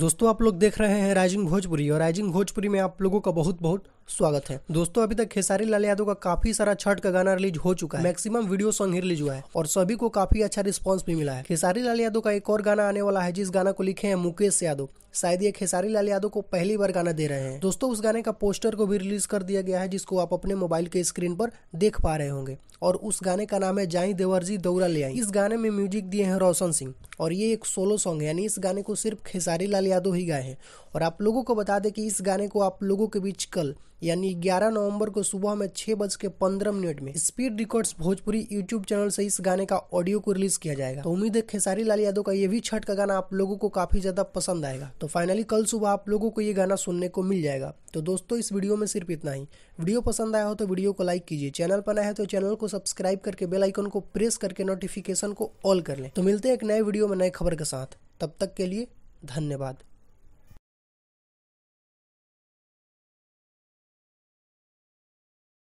दोस्तों आप लोग देख रहे हैं राइजिंग भोजपुरी और राइजिंग भोजपुरी में आप लोगों का बहुत बहुत स्वागत है दोस्तों अभी तक खेसारी लाल यादव का काफी सारा छठ का गाना रिलीज हो चुका है मैक्सिमम वीडियो सॉन्ग ही रिलीज हुआ है और सभी को काफी अच्छा रिस्पॉन्स भी मिला है खेसारी लाल यादव का एक और गाना आने वाला है जिस गाना को लिखे हैं मुकेश यादव शायद ये खेसारी लाल यादव को पहली बार गाना दे रहे हैं दोस्तों उस गाने का पोस्टर को भी रिलीज कर दिया गया है जिसको आप अपने मोबाइल के स्क्रीन पर देख पा रहे होंगे और उस गाने का नाम है जाई देवर जी दौरा ले आई इस गाने में म्यूजिक दिए हैं रोशन सिंह और ये एक सोलो सॉन्ग है यानी इस गाने को सिर्फ खेसारी लाल यादव ही गाए हैं और आप लोगों को बता दें कि इस गाने को आप लोगों के बीच कल यानी 11 नवंबर को सुबह में छह बज के पंद्रह मिनट में speed records Bhojpuri YouTube channel से इस गाने का ऑडियो को रिलीज किया जाएगा तो उम्मीद है खेसारी लाल यादव का ये भी छठ का गाना आप लोगों को काफी ज्यादा पसंद आएगा तो फाइनली कल सुबह आप लोगों को ये गाना सुनने को मिल जाएगा तो दोस्तों इस वीडियो में सिर्फ इतना ही वीडियो पसंद आया हो तो वीडियो को लाइक कीजिए चैनल पर है तो चैनल को सब्सक्राइब करके बेल आइकन को प्रेस करके नोटिफिकेशन को ऑल कर लें तो मिलते हैं एक नए वीडियो में नए खबर के साथ तब तक के लिए धन्यवाद